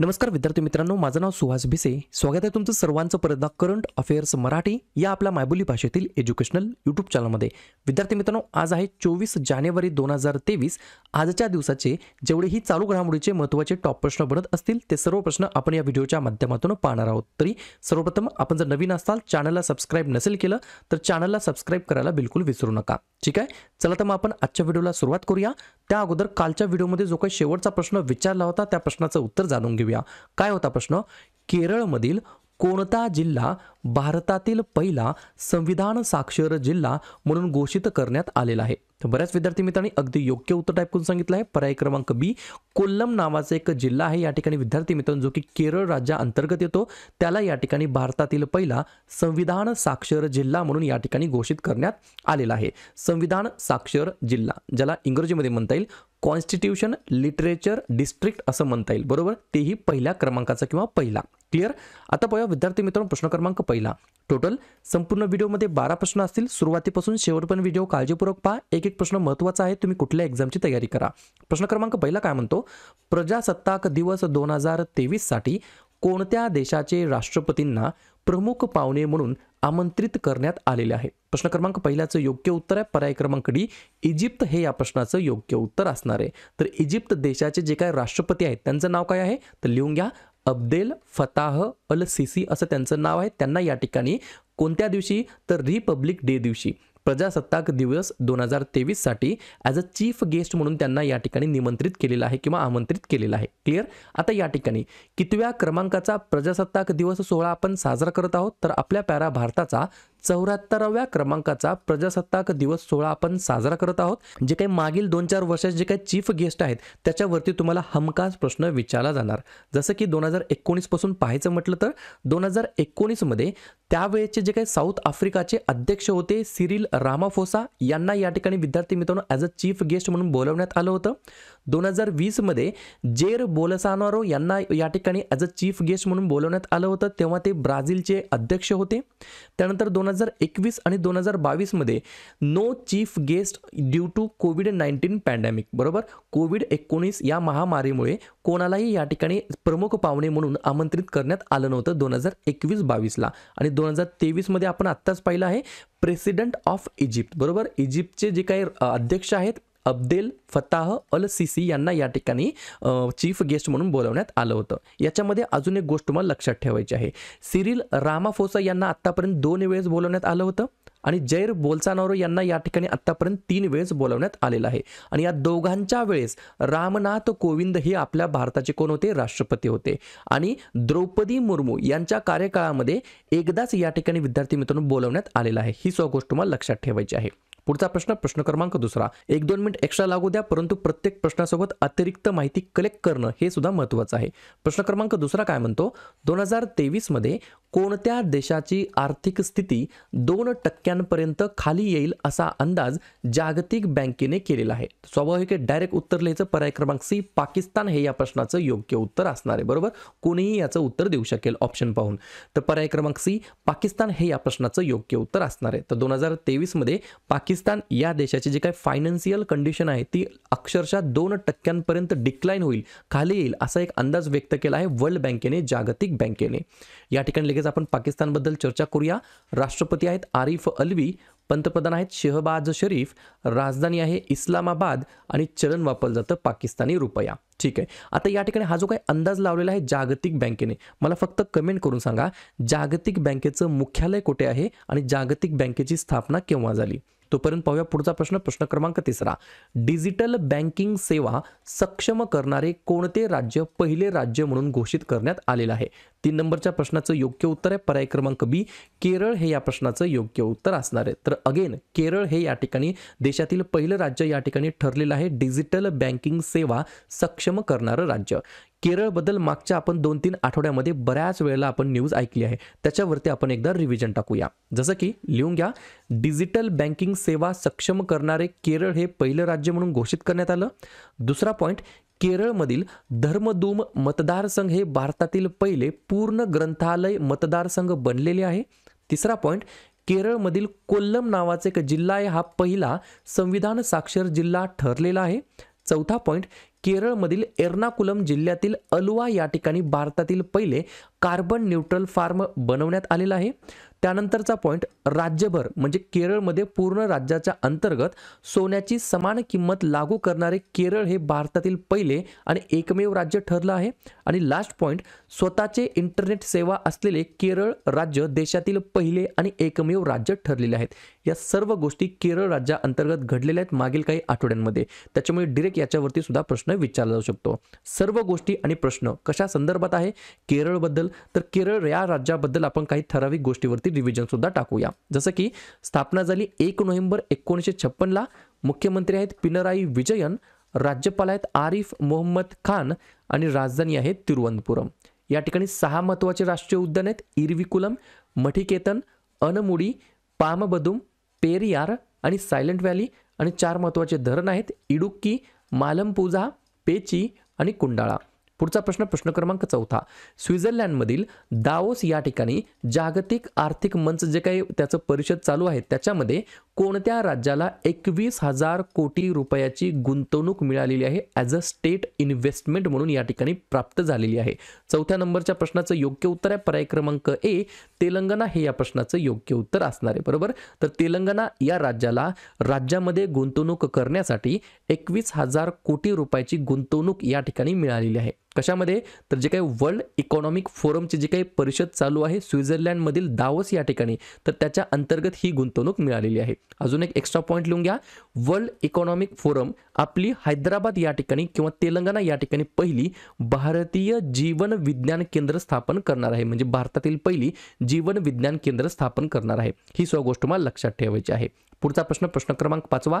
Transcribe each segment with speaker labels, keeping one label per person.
Speaker 1: नमस्कार विद्यार्थी मित्रांनो माझं नाव सुहास भिसे स्वागत आहे तुमचं सर्वांचं परदा करंट अफेअर्स मराठी या आपल्या मायबोली भाषेतील एज्युकेशनल यूट्यूब चॅनलमध्ये विद्यार्थी मित्रांनो आज आहे चोवीस जानेवारी दोन हजार तेवीस आजच्या दिवसाचे जेवढेही चालू घडामोडीचे महत्त्वाचे टॉप प्रश्न बनत असतील ते सर्व प्रश्न आपण या व्हिडिओच्या माध्यमातून पाहणार आहोत तरी सर्वप्रथम आपण जर नवीन असाल चॅनलला सबस्क्राईब नसेल केलं तर चॅनलला सबस्क्राईब करायला बिलकुल विसरू नका ठीक आहे चला तर मग आपण आजच्या व्हिडिओला सुरुवात करूया त्या अगोदर कालच्या व्हिडिओमध्ये जो काही शेवटचा प्रश्न विचारला होता त्या प्रश्नाचं उत्तर जाणून घेऊया काय होता प्रश्न केरळमधील कोणता जिल्हा भारतातील पहिला संविधान साक्षर जिल्हा म्हणून घोषित करण्यात आलेला आहे तर बऱ्याच विद्यार्थी मित्रांनी अगदी योग्य उत्तर टाईप करून सांगितलं आहे पर्याय क्रमांक बी कोल्लम नावाचा एक जिल्हा आहे या ठिकाणी विद्यार्थी मित्रांनो जो की केरळ राज्याअंतर्गत येतो त्याला या ठिकाणी भारतातील पहिला संविधान साक्षर जिल्हा म्हणून या ठिकाणी घोषित करण्यात आलेला आहे संविधान साक्षर जिल्हा ज्याला इंग्रजीमध्ये म्हणता येईल कॉन्स्टिट्यूशन लिटरेचर डिस्ट्रिक्ट असं म्हणता येईल बरोबर तेही पहिल्या क्रमांकाचा किंवा पहिला क्लिअर आता पाहूया विद्यार्थी मित्रांनो प्रश्न क्रमांक पहिला टोटल संपूर्ण व्हिडिओमध्ये बारा प्रश्न असतील सुरुवातीपासून पण व्हिडिओ काळजीपूर्वक पहा एक एक प्रश्न महत्त्वाचा आहे तुम्ही कुठल्या एक्झामची तयारी करा प्रश्न क्रमांक पहिला काय म्हणतो प्रजासत्ताक दिवस दोन हजार तेवीससाठी कोणत्या देशाचे राष्ट्रपतींना प्रमुख पाहुणे म्हणून आमंत्रित करण्यात आलेले आहे प्रश्न क्रमांक पहिल्याचं योग्य उत्तर आहे पर्याय क्रमांक डी इजिप्त हे या प्रश्नाचं योग्य उत्तर असणार आहे तर इजिप्त देशाचे जे काय राष्ट्रपती आहेत त्यांचं नाव काय आहे तर लिहून घ्या अब्देल फताह अल सिसी असं त्यांचं नाव आहे त्यांना या ठिकाणी कोणत्या दिवशी तर रिपब्लिक डे दिवशी प्रजासत्ताक दिवस दोन हजार तेवीससाठी ॲज अ चीफ गेस्ट म्हणून त्यांना या ठिकाणी निमंत्रित केलेलं आहे किंवा आमंत्रित केलेलं आहे क्लिअर आता या ठिकाणी कितव्या क्रमांकाचा प्रजासत्ताक दिवस सोहळा आपण साजरा करत आहोत तर आपल्या पॅरा भारताचा चौऱ्याहत्तराव्या क्रमांकाचा प्रजासत्ताक दिवस सोहळा आपण साजरा करत आहोत जे काही मागील दोन चार वर्षात जे काही चीफ गेस्ट आहेत त्याच्यावरती तुम्हाला हमखास प्रश्न विचारला जाणार जसं की दोन हजार पासून पाहायचं म्हटलं तर दोन हजार मध्ये त्यावेळेचे जे काही साऊथ आफ्रिकाचे अध्यक्ष होते सिरिल रामाफोसा यांना या ठिकाणी विद्यार्थी मित्रांनो ॲज अ चीफ गेस्ट म्हणून बोलवण्यात आलं होतं दोन हजार वीसमध्ये जेर बोलसानोरो यांना या ठिकाणी ॲज अ चीफ गेस्ट म्हणून बोलवण्यात आलं होतं तेव्हा ते ब्राझीलचे अध्यक्ष होते त्यानंतर दोन हजार एकवीस आणि दोन हजार बावीसमध्ये no chief guest due to COVID nineteen pandemic बरोबर कोविड एकोणीस या महामारीमुळे कोणालाही या ठिकाणी प्रमुख पाहुणे म्हणून आमंत्रित करण्यात आलं नव्हतं दोन हजार एकवीस बावीसला आणि दोन हजार तेवीसमध्ये आपण आत्ताच पाहिलं आहे प्रेसिडेंट ऑफ इजिप्त बरोबर इजिप्तचे जे काही अध्यक्ष आहेत अब्देल फताह अल सिसी यांना या ठिकाणी चीफ गेस्ट म्हणून बोलवण्यात आलं होतं याच्यामध्ये अजून एक गोष्ट मला लक्षात ठेवायची आहे सिरिल रामाफोसा यांना आत्तापर्यंत दोन वेळेस बोलवण्यात आलं होतं आणि जैर बोलसानोरो यांना या ठिकाणी आत्तापर्यंत तीन वेळेस बोलवण्यात आलेलं आहे आणि या दोघांच्या वेळेस रामनाथ कोविंद हे आपल्या भारताचे कोण होते राष्ट्रपती होते आणि द्रौपदी मुर्मू यांच्या कार्यकाळामध्ये एकदाच या ठिकाणी विद्यार्थी मित्रांनो बोलवण्यात आलेला आहे ही सो गोष्ट मला लक्षात ठेवायची आहे पुढचा प्रश्न प्रश्न क्रमांक दुसरा एक दोन मिनिट एक्स्ट्रा लागू द्या परंतु प्रत्येक प्रश्नासोबत अतिरिक्त माहिती कलेक्ट करणं हे सुद्धा महत्वाचं आहे प्रश्न क्रमांक दुसरा काय म्हणतो दोन हजार कोणत्या देशाची आर्थिक स्थिती दोन टक्क्यांपर्यंत खाली येईल असा अंदाज जागतिक बँकेने केलेला आहे स्वाभाविक डायरेक्ट उत्तर लिहायचं पर्याय क्रमांक सी पाकिस्तान हे या प्रश्नाचं योग्य उत्तर असणार आहे बरोबर कोणीही याचं उत्तर देऊ शकेल ऑप्शन पाहून तर पर्याय क्रमांक सी पाकिस्तान हे या प्रश्नाचं योग्य उत्तर असणार आहे तर दोन हजार तेवीसमध्ये पाकिस्तान या देशाची जी काही फायनान्शियल कंडिशन आहे ती अक्षरशः दोन टक्क्यांपर्यंत डिक्लाईन होईल खाली येईल असा एक अंदाज व्यक्त केला आहे वर्ल्ड बँकेने जागतिक बँकेने या ठिकाणी लगेच लगेच आपण पाकिस्तानबद्दल चर्चा करूया राष्ट्रपती आहेत आरिफ अलवी पंतप्रधान आहेत शेहबाज शरीफ राजधानी आहे इस्लामाबाद आणि चलन वापरलं जातं पाकिस्तानी रुपया ठीक आहे आता या ठिकाणी हा जो काही अंदाज लावलेला आहे जागतिक बँकेने मला फक्त कमेंट करून सांगा जागतिक बँकेचं मुख्यालय कुठे आहे आणि जागतिक बँकेची स्थापना केव्हा झाली तोपर्यंत पाहूया पुढचा प्रश्न प्रश्न क्रमांक तिसरा डिजिटल बँकिंग सेवा सक्षम करणारे कोणते राज्य पहिले राज्य म्हणून घोषित करण्यात आलेलं आहे तीन नंबरच्या प्रश्नाचं योग्य उत्तर आहे पर्याय क्रमांक बी केरळ हे या प्रश्नाचं योग्य उत्तर असणार आहे तर अगेन केरळ हे या ठिकाणी देशातील पहिलं राज्य या ठिकाणी ठरलेलं आहे डिजिटल बँकिंग सेवा सक्षम करणारं राज्य केरळबद्दल मागच्या आपण दोन तीन आठवड्यामध्ये बऱ्याच वेळेला आपण न्यूज ऐकली आहे त्याच्यावरती आपण एकदा रिव्हिजन टाकूया जसं की लिहून घ्या डिजिटल बँकिंग सेवा सक्षम करणारे केरळ हे पहिलं राज्य म्हणून घोषित करण्यात आलं दुसरा पॉईंट केरळमधील धर्मदूम मतदारसंघ हे भारतातील पहिले पूर्ण ग्रंथालय मतदारसंघ बनलेले आहे तिसरा पॉईंट केरळमधील कोल्लम नावाचा एक जिल्हा आहे हा पहिला संविधान साक्षर जिल्हा ठरलेला आहे चौथा पॉईंट केरळमधील एर्नाकुलम जिल्ह्यातील अलुवा या ठिकाणी भारतातील पहिले कार्बन न्यूट्रल फार्म बनवण्यात आलेला आहे त्यानंतरचा पॉईंट राज्यभर म्हणजे केरळमध्ये पूर्ण राज्याच्या अंतर्गत सोन्याची समान किंमत लागू करणारे केरळ हे भारतातील पहिले आणि एकमेव राज्य ठरलं आहे आणि लास्ट पॉईंट स्वतःचे इंटरनेट सेवा असलेले केरळ राज्य देशातील पहिले आणि एकमेव राज्य ठरलेले आहेत या सर्व गोष्टी केरळ राज्याअंतर्गत घडलेल्या आहेत मागील काही आठवड्यांमध्ये त्याच्यामुळे डिरेक्ट याच्यावरती सुद्धा प्रश्न विचारला जाऊ शकतो सर्व गोष्टी आणि प्रश्न कशा संदर्भात आहे केरळबद्दल तर केरळ या राज्याबद्दल आपण काही ठराविक गोष्टीवरती रिव्हिजन सुद्धा टाकूया जसं की स्थापना झाली एक नोव्हेंबर एकोणीसशे छप्पनला मुख्यमंत्री आहेत पिनराई विजयन राज्यपाल आहेत आरिफ मोहम्मद खान आणि राजधानी आहे तिरुवनंतपुरम या ठिकाणी सहा महत्त्वाचे राष्ट्रीय उद्यान आहेत इरविकुलम मठिकेतन अनमुडी पामबदुम पेरियार आणि सायलेंट व्हॅली आणि चार महत्त्वाचे धरण आहेत इडुक्की मालमपूजा पेची आणि कुंडाळा पुढचा प्रश्न प्रश्न क्रमांक चौथा स्वित्झर्लंडमधील दावोस या ठिकाणी जागतिक आर्थिक मंच जे काही त्याचं परिषद चालू आहे त्याच्यामध्ये कोणत्या राज्याला एकवीस हजार कोटी रुपयाची गुंतवणूक मिळालेली आहे ॲज अ स्टेट इन्व्हेस्टमेंट म्हणून या ठिकाणी प्राप्त झालेली आहे चौथ्या नंबरच्या प्रश्नाचं योग्य उत्तर आहे पर्याय क्रमांक ए तेलंगणा हे या प्रश्नाचं योग्य उत्तर असणार आहे बरोबर तर तेलंगणा या राज्याला राज्यामध्ये गुंतवणूक करण्यासाठी एकवीस हजार कोटी रुपयाची गुंतवणूक या ठिकाणी मिळालेली आहे कशामध्ये तर जे काही वर्ल्ड इकॉनॉमिक फोरमची जी काही परिषद चालू आहे स्वित्झर्लंडमधील दावस या ठिकाणी तर त्याच्या अंतर्गत ही गुंतवणूक मिळालेली आहे अजून एक एक्स्ट्रा पॉईंट लिहून घ्या वर्ल्ड इकॉनॉमिक फोरम आपली हैदराबाद या ठिकाणी किंवा तेलंगणा या ठिकाणी पहिली भारतीय जीवन विज्ञान केंद्र स्थापन करणार आहे म्हणजे भारतातील पहिली जीवन विज्ञान केंद्र स्थापन करणार आहे ही सर्व गोष्ट मला लक्षात ठेवायची आहे पुढचा प्रश्न प्रश्न क्रमांक पाचवा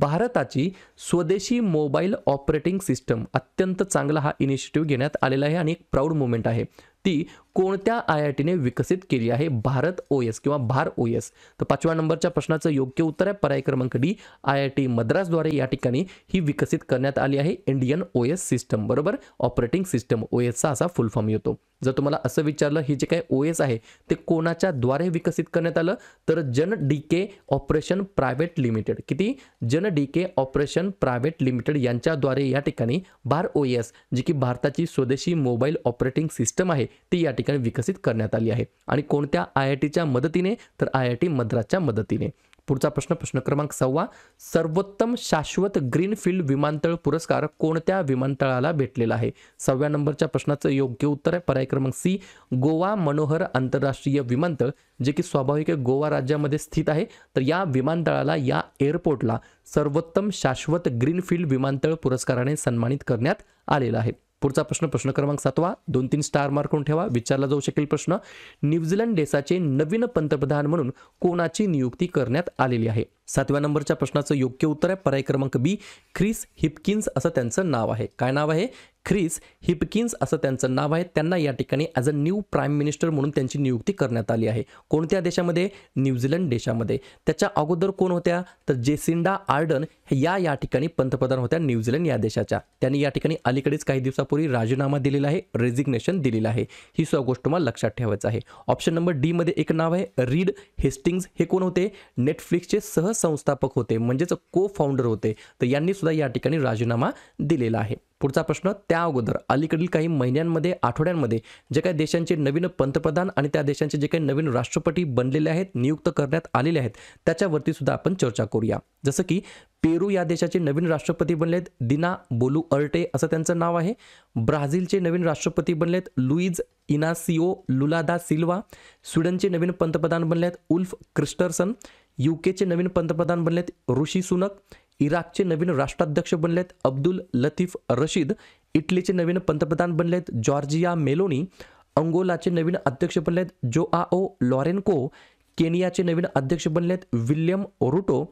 Speaker 1: भारताची स्वदेशी मोबाईल ऑपरेटिंग सिस्टम अत्यंत चांगला हा इनिशिएटिव्ह घेण्यात आलेला आहे आणि एक प्राऊड मुवमेंट आहे ती कोणत्या आय आय टीने विकसित केली आहे भारत ओ एस किंवा भार ओ एस तर पाचव्या नंबरच्या प्रश्नाचं योग्य उत्तर आहे पर्याय क्रमांक डी आय आय टी मद्रासद्वारे या ठिकाणी ही विकसित करण्यात आली आहे इंडियन ओ एस सिस्टम बरोबर ऑपरेटिंग सिस्टम ओ एसचा असा फुल फॉर्म येतो जर तुम्हाला असं विचारलं हे जे काही ओ एस आहे ते कोणाच्या द्वारे विकसित करण्यात आलं तर Jan D K operation private limited किती Jan D K operation private limited यांच्याद्वारे या ठिकाणी भार ओ एस जी की भारताची स्वदेशी मोबाईल ऑपरेटिंग सिस्टम आहे ती या ठिकाणी ठिकाणी विकसित करण्यात आली आहे आणि कोणत्या आय आय टीच्या मदतीने तर आय आय टी मद्रासच्या मदतीने पुढचा प्रश्न प्रश्न क्रमांक सव्वा सर्वोत्तम शाश्वत ग्रीनफील्ड विमानतळ पुरस्कार कोणत्या विमानतळाला भेटलेला आहे सव्या नंबरच्या प्रश्नाचं योग्य उत्तर आहे पर्याय क्रमांक सी गोवा मनोहर आंतरराष्ट्रीय विमानतळ जे की स्वाभाविक गोवा राज्यामध्ये स्थित आहे तर या विमानतळाला या एअरपोर्टला सर्वोत्तम शाश्वत ग्रीनफील्ड विमानतळ पुरस्काराने सन्मानित करण्यात आलेला आहे पुढचा प्रश्न प्रश्न क्रमांक सातवा दोन तीन स्टार मार्क करून ठेवा विचारला जाऊ शकेल प्रश्न न्यूझीलंड देशाचे नवीन पंतप्रधान म्हणून कोणाची नियुक्ती करण्यात आलेली आहे सातव्या नंबरच्या प्रश्नाचं योग्य उत्तर आहे पर्याय क्रमांक बी ख्रिस हिपकिन्स असं त्यांचं नाव आहे काय नाव आहे ख्रिस हिपकिन्स असं त्यांचं नाव आहे त्यांना या ठिकाणी as a new prime minister म्हणून त्यांची नियुक्ती करण्यात आली आहे कोणत्या देशामध्ये न्यूझीलंड देशामध्ये त्याच्या अगोदर कोण होत्या तर जेसिंडा आर्डन या या ठिकाणी पंतप्रधान होत्या न्यूझीलंड या देशाच्या त्यांनी या ठिकाणी अलीकडेच काही दिवसापूर्वी राजीनामा दिलेला आहे रेजिग्नेशन दिलेला आहे ही सुद्धा गोष्ट मला लक्षात ठेवायचं आहे ऑप्शन नंबर डीमध्ये एक नाव आहे रीड हेस्टिंग्स हे कोण होते नेटफ्लिक्सचे सह संस्थापक होते म्हणजेच को फाउंडर होते तर यांनी सुद्धा या ठिकाणी राजीनामा दिलेला आहे पुढचा प्रश्न त्या अगोदर अलीकडील काही महिन्यांमध्ये आठवड्यांमध्ये जे काही देशांचे नवीन पंतप्रधान आणि त्या देशांचे जे काही नवीन राष्ट्रपती बनलेले आहेत नियुक्त करण्यात आलेले आहेत त्याच्यावरती सुद्धा आपण चर्चा करूया जसं की पेरू या देशाचे नवीन राष्ट्रपती बनलेत दिना बोलू अर्टे असं त्यांचं नाव आहे ब्राझीलचे नवीन राष्ट्रपती बनलेत लुईज इनासिओ लुलादा सिल्वा स्वीडनचे नवीन पंतप्रधान बनलेत उल्फ क्रिस्टरसन युकेचे नवीन पंतप्रधान बनलेत ऋषी सुनक इराकचे नवीन राष्ट्राध्यक्ष बनलेत अब्दुल लतीफ रशीद इटलीचे नवीन पंतप्रधान बनलेत जॉर्जिया मेलोनी अंगोलाचे नवीन अध्यक्ष बनलेत जो आओ लॉरेनको केनियाचे नवीन अध्यक्ष बनलेत विल्यम ओरुटो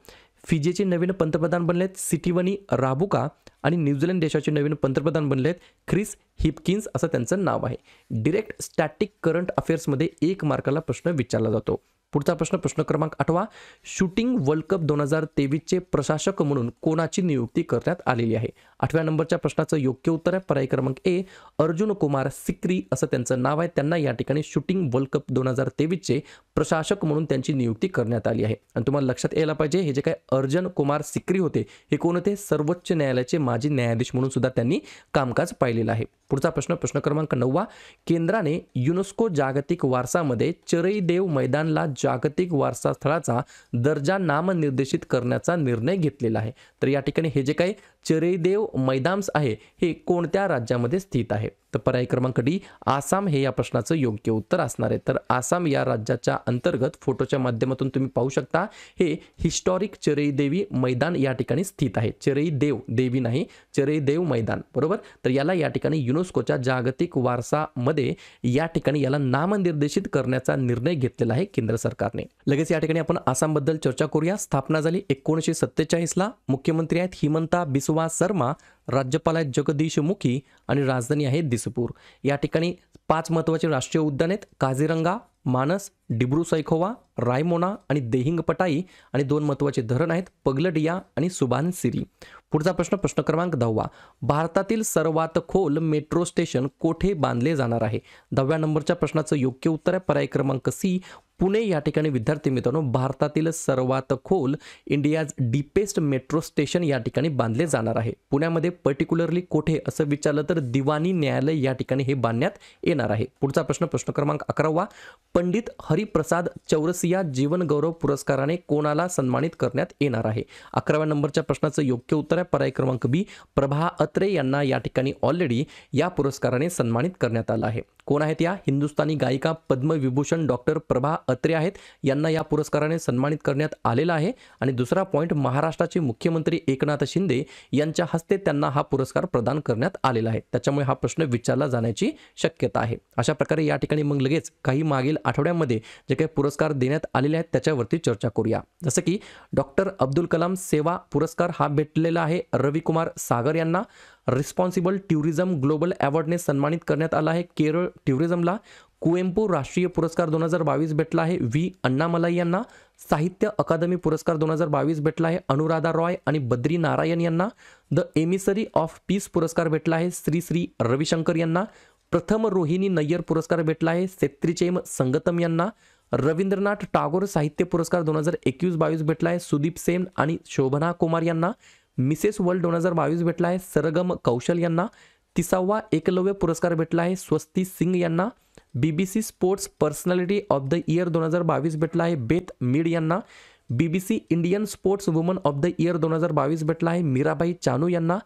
Speaker 1: फिजेचे नवीन पंतप्रधान बनलेत सिटिवनी राबुका आणि न्यूझीलंड देशाचे नवीन पंतप्रधान बनलेत ख्रिस हिपकिन्स असं त्यांचं नाव आहे डिरेक्ट स्टॅटिक करंट अफेअर्समध्ये एक मार्काला प्रश्न विचारला जातो पुढचा प्रश्न प्रश्न क्रमांक आठवा शूटिंग वर्ल्ड कप दोन हजार तेवीसचे प्रशासक म्हणून कोणाची नियुक्ती करण्यात आलेली आहे आठव्या नंबरच्या प्रश्नाचं योग्य उत्तर आहे पर्याय क्रमांक ए अर्जुन कुमार सिक्री असं त्यांचं नाव आहे त्यांना या ठिकाणी शूटिंग वर्ल्ड कप दोन हजार तेवीसचे प्रशासक म्हणून त्यांची नियुक्ती करण्यात आली आहे आणि तुम्हाला लक्षात यायला पाहिजे हे जे काय अर्जन कुमार सिक्री होते हे कोण होते सर्वोच्च न्यायालयाचे माजी न्यायाधीश म्हणून सुद्धा त्यांनी कामकाज पाहिलेलं आहे पुढचा प्रश्न प्रश्न क्रमांक नववा केंद्राने युनेस्को जागतिक वारसामध्ये चरईदेव मैदानला जागतिक वारसा स्थळाचा दर्जा नामनिर्देशित करण्याचा निर्णय घेतलेला आहे तर या ठिकाणी हे जे काही चरेदेव मैदाम्स आहे हे कोणत्या राज्यामध्ये स्थित आहे तर पर्याय क्रमांक डी आसाम हे या प्रश्नाचं योग्य उत्तर असणार आहे तर आसाम या राज्याच्या अंतर्गत फोटोच्या माध्यमातून तुम्ही पाहू शकता हे हिस्टॉरिक देवी मैदान या ठिकाणी स्थित आहे चरई देव देवी नाही चरई देव मैदान बरोबर तर याला या ठिकाणी युनेस्कोच्या जागतिक वारसामध्ये या ठिकाणी याला नामनिर्देशित करण्याचा निर्णय घेतलेला आहे केंद्र सरकारने लगेच या ठिकाणी आपण आसामबद्दल चर्चा करूया स्थापना झाली एकोणीसशे सत्तेचाळीसला मुख्यमंत्री आहेत हिमंता बिस्वा शर्मा राज्यपाल आहेत मुखी आणि राजधानी आहे दिसपूर या ठिकाणी पाच महत्त्वाचे राष्ट्रीय उद्यान आहेत काझीरंगा मानस डिब्रू सैखोवा रायमोना आणि देहिंगपटाई आणि दोन महत्त्वाचे धरण आहेत पगलडिया आणि सिरी पुढचा प्रश्न प्रश्न क्रमांक दहावा भारतातील सर्वात खोल मेट्रो स्टेशन कोठे बांधले जाणार आहे दहाव्या नंबरच्या प्रश्नाचं योग्य उत्तर आहे पर्याय क्रमांक सी पुणे या ठिकाणी विद्यार्थी मित्रांनो भारतातील सर्वात खोल इंडियाज डीपेस्ट मेट्रो स्टेशन या ठिकाणी बांधले जाणार आहे पुण्यामध्ये पर्टिक्युलरली कोठे असं विचारलं तर दिवाणी न्यायालय या ठिकाणी हे बांधण्यात येणार आहे पुढचा प्रश्न प्रश्न क्रमांक अकरावा पंडित हरिप्रसाद चौरसिया जीवनगौरव पुरस्काराने कोणाला सन्मानित करण्यात येणार आहे अकराव्या नंबरच्या प्रश्नाचं योग्य उत्तर आहे पर्याय क्रमांक बी प्रभा अत्रे यांना या ठिकाणी ऑलरेडी या पुरस्काराने सन्मानित करण्यात आलं आहे कोण आहेत या हिंदुस्थानी गायिका पद्मविभूषण डॉक्टर प्रभा अत्रे आहेत यांना या पुरस्काराने सन्मानित करण्यात आलेला आहे आणि दुसरा पॉईंट महाराष्ट्राचे मुख्यमंत्री एकनाथ शिंदे यांच्या हस्ते त्यांना हा पुरस्कार प्रदान करण्यात आलेला आहे त्याच्यामुळे हा प्रश्न विचारला जाण्याची शक्यता आहे अशा प्रकारे या ठिकाणी मग लगेच काही मागील आठवड्यामध्ये जे काही पुरस्कार देण्यात आलेले आहेत त्याच्यावरती चर्चा करूया जसं की डॉक्टर अब्दुल कलाम सेवा पुरस्कार हा भेटलेला आहे रविकुमार सागर यांना रिस्पॉन्सिबल टुरिझम ग्लोबल अवॉर्डने सन्मानित करण्यात आला आहे केरळ टुरिझमला कुएम्पूर राष्ट्रीय पुरस्कार दोन हजार बावीस भेटला आहे व्ही अण्णामलाई यांना साहित्य अकादमी पुरस्कार दोन हजार बावीस भेटला आहे अनुराधा रॉय आणि बद्री नारायण यांना द एमिसरी ऑफ पीस पुरस्कार भेटला आहे श्री श्री रविशंकर यांना प्रथम रोहिणी नय्यर पुरस्कार भेटला आहे सेत्रीचेम संगतम यांना रवींद्रनाथ टागोर साहित्य पुरस्कार दोन हजार एकवीस बावीस भेटला आहे सुदीप सेन आणि शोभना कुमार यांना मिसेस वर्ल्ड दोन हजार बावीस भेटला आहे सरगम कौशल यांना तिसावा एकलव्य पुरस्कार भेटला आहे स्वस्ती सिंग यांना B B C sports personality of the year दोन हजार बावीस भेटला आहे बेत मीड यांना B B C Indian sportswoman of the year दोन हजार बावीस भेटला आहे मीराबाई चानू यांना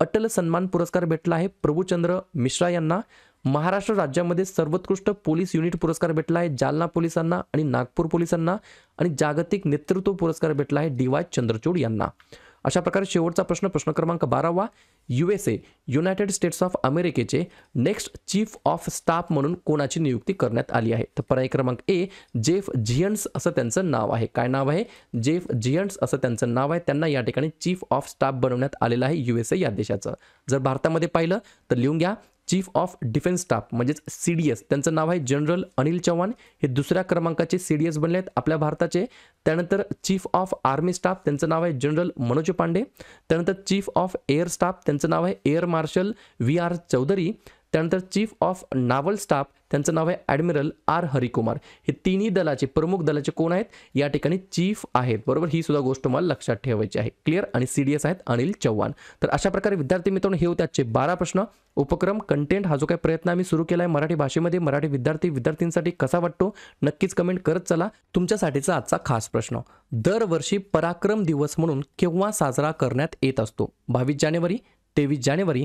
Speaker 1: अटल सन्मान पुरस्कार भेटला आहे प्रभूचंद्र मिश्रा यांना महाराष्ट्र राज्यामध्ये सर्वोत्कृष्ट पोलीस युनिट पुरस्कार भेटला आहे जालना पोलिसांना आणि नागपूर पोलिसांना आणि जागतिक नेतृत्व पुरस्कार भेटला आहे डी वाय चंद्रचूड यांना अशा प्रकारे शेवटचा प्रश्न प्रश्न क्रमांक बारावा U S A United States of अमेरिकेचे नेक्स्ट चीफ ऑफ स्टाफ म्हणून कोणाची नियुक्ती करण्यात आली आहे तर पर्याय क्रमांक ए जेफ झियन्स असं त्यांचं नाव आहे काय नाव आहे जेफ झियन्स असं त्यांचं नाव आहे त्यांना या ठिकाणी चीफ ऑफ स्टाफ बनवण्यात आलेलं आहे यू एस ए या देशाचं जर भारतामध्ये पाहिलं तर लिहून घ्या चीफ ऑफ डिफेन्स स्टाफ म्हणजेच सी डी एस त्यांचं नाव आहे जनरल अनिल चव्हाण हे दुसऱ्या क्रमांकाचे सी डी एस बनले आहेत आपल्या भारताचे त्यानंतर चीफ ऑफ आर्मी स्टाफ त्यांचं नाव आहे जनरल मनोज पांडे त्यानंतर चीफ ऑफ एअर स्टाफ त्यांचं नाव आहे air marshal V R Chaudhari त्यानंतर चीफ ऑफ नावल स्टाफ त्यांचं नाव आहे ॲडमिरल आर हरिकुमार हे तिन्ही दलाचे प्रमुख दलाचे कोण आहेत या ठिकाणी चीफ आहेत बरोबर ही सुद्धा गोष्ट मला लक्षात ठेवायची आहे क्लिअर आणि सी डी एस आहेत अनिल चव्हाण तर अशा प्रकारे विद्यार्थी मित्रांनो हे होते आजचे बारा प्रश्न उपक्रम कंटेंट हा जो काही प्रयत्न आम्ही सुरू केला आहे मराठी भाषेमध्ये मराठी विद्यार्थी विद्यार्थींसाठी कसा वाटतो नक्कीच कमेंट करत चला तुमच्यासाठीचा आजचा खास प्रश्न दरवर्षी पराक्रम दिवस म्हणून केव्हा साजरा करण्यात येत असतो बावीस जानेवारी तेवीस जानेवारी